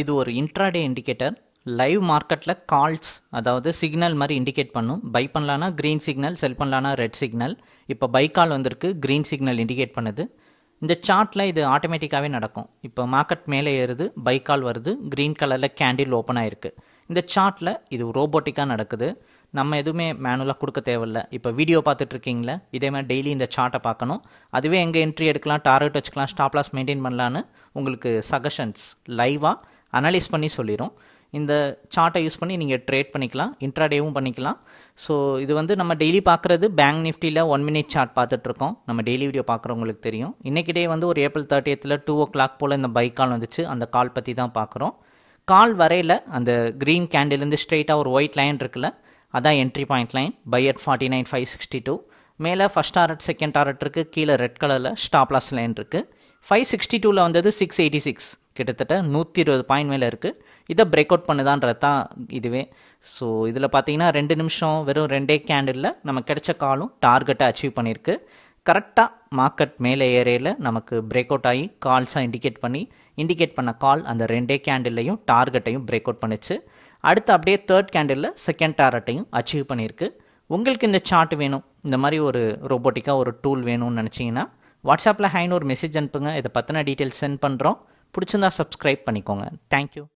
இது ஒரு intraday indicator live மார்க்கெட்டில் கால்ஸ் அதாவது சிக்னல் மாதிரி இண்டிகேட் பண்ணும் பை பண்ணலான்னா க்ரீன் சிக்னல் செல் பண்ணலான்னா ரெட் சிக்னல் இப்போ பை கால் வந்திருக்கு க்ரீன் சிக்னல் இண்டிகேட் பண்ணுது இந்த சார்ட்டில் இது ஆட்டோமேட்டிக்காகவே நடக்கும் இப்போ மார்க்கெட் மேலே ஏறுது பை கால் வருது க்ரீன் கலரில் கேண்டில் ஓப்பன் ஆகிருக்கு இந்த சார்ட்டில் இது ரோபோட்டிக்காக நடக்குது நம்ம எதுவுமே மேனுவலாக கொடுக்க தேவையில்ல இப்போ வீடியோ பார்த்துட்ருக்கீங்களே இதே மாதிரி டெய்லி இந்த சார்ட்டை பார்க்கணும் அதுவே எங்கே என்ட்ரி எடுக்கலாம் டார்கெட் வச்சுக்கலாம் ஸ்டாப்லாஸ் மெயின்டைன் பண்ணலான்னு உங்களுக்கு சஜஷன்ஸ் லைவாக அனலைஸ் பண்ணி சொல்லிடும் இந்த சார்ட்டை யூஸ் பண்ணி நீங்கள் ட்ரேட் பண்ணிக்கலாம் இன்ட்ராடேவும் பண்ணிக்கலாம் ஸோ இது வந்து நம்ம டெய்லி பார்க்குறது பேங்க் நிஃப்டியில் ஒன் மினிட் சார்ட் பார்த்துட்ருக்கோம் நம்ம டெய்லி வீடியோ பார்க்குறவங்களுக்கு தெரியும் இன்றைக்கி டே வந்து ஒரு ஏப்ரல் தேர்ட்டியத்தில் டூ ஓ கிளாக் போல் இந்த பைக் கால் வந்துச்சு அந்த கால் பற்றி தான் பார்க்குறோம் கால் வரையில் அந்த க்ரீன் கேண்டிலேருந்து ஸ்ட்ரெயிட்டாக ஒரு ஒயிட் லைன் இருக்குல்ல அதான் entry point line buy at forty nine five sixty two மேலே ஃபஸ்ட் டாரட் செகண்ட் டாரட் இருக்குது கீழே ரெட் கலரில் ஸ்டாப்லாஸ் லைன் இருக்குது ஃபைவ் சிக்ஸ்டி டூவில் வந்தது சிக்ஸ் எயிட்டி சிக்ஸ் கிட்டத்தட்ட நூற்றி இருபது பாயிண்ட் மேலே இருக்குது இதை பிரேக் அவுட் பண்ணுதான்றது தான் இதுவே ஸோ இதில் பார்த்தீங்கன்னா ரெண்டு நிமிஷம் வெறும் ரெண்டே கேண்டிலில் நம்ம கிடைச்ச காலும் டார்கெட்டை அச்சீவ் பண்ணியிருக்கு கரெக்டாக மார்க்கெட் மேலே ஏரியில் நமக்கு பிரேக் அவுட் ஆகி கால்ஸாக இண்டிகேட் பண்ணி இண்டிகேட் பண்ண கால் அந்த ரெண்டே கேண்டில்லையும் டார்கெட்டையும் பிரேக் அவுட் பண்ணிச்சு அடுத்து அப்படியே தேர்ட் கேண்டிலில் செகண்ட் டார்கெட்டையும் அச்சீவ் பண்ணியிருக்கு உங்களுக்கு இந்த சார்ட் வேணும் இந்த மாதிரி ஒரு ரோபோட்டிக்காக ஒரு டூல் வேணும்னு நினச்சிங்கன்னா வாட்ஸ்அப்பில் ஹைன்னு ஒரு மெசேஜ் அனுப்புங்க இதை பற்றின டீட்டெயில்ஸ் சென்ட் பண்ணுறோம் பிடிச்சிருந்தா சப்ஸ்கிரைப் பண்ணிக்கோங்க தேங்க்யூ